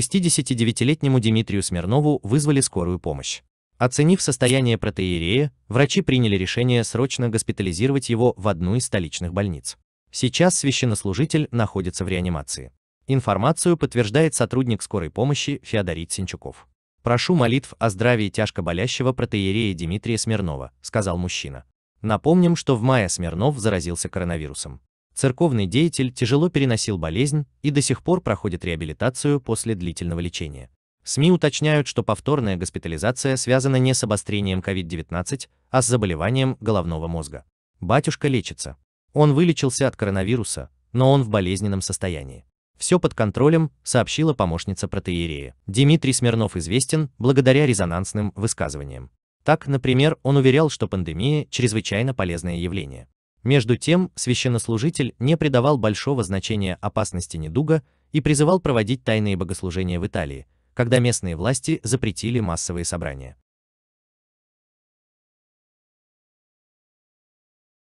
69-летнему Дмитрию Смирнову вызвали скорую помощь. Оценив состояние протеерея, врачи приняли решение срочно госпитализировать его в одну из столичных больниц. Сейчас священнослужитель находится в реанимации. Информацию подтверждает сотрудник скорой помощи Феодорит Синчуков. «Прошу молитв о здравии тяжко болящего протеерея Дмитрия Смирнова», – сказал мужчина. Напомним, что в мае Смирнов заразился коронавирусом. Церковный деятель тяжело переносил болезнь и до сих пор проходит реабилитацию после длительного лечения. СМИ уточняют, что повторная госпитализация связана не с обострением COVID-19, а с заболеванием головного мозга. Батюшка лечится. Он вылечился от коронавируса, но он в болезненном состоянии. Все под контролем, сообщила помощница протеерея. Дмитрий Смирнов известен благодаря резонансным высказываниям. Так, например, он уверял, что пандемия – чрезвычайно полезное явление. Между тем, священнослужитель не придавал большого значения опасности недуга и призывал проводить тайные богослужения в Италии, когда местные власти запретили массовые собрания.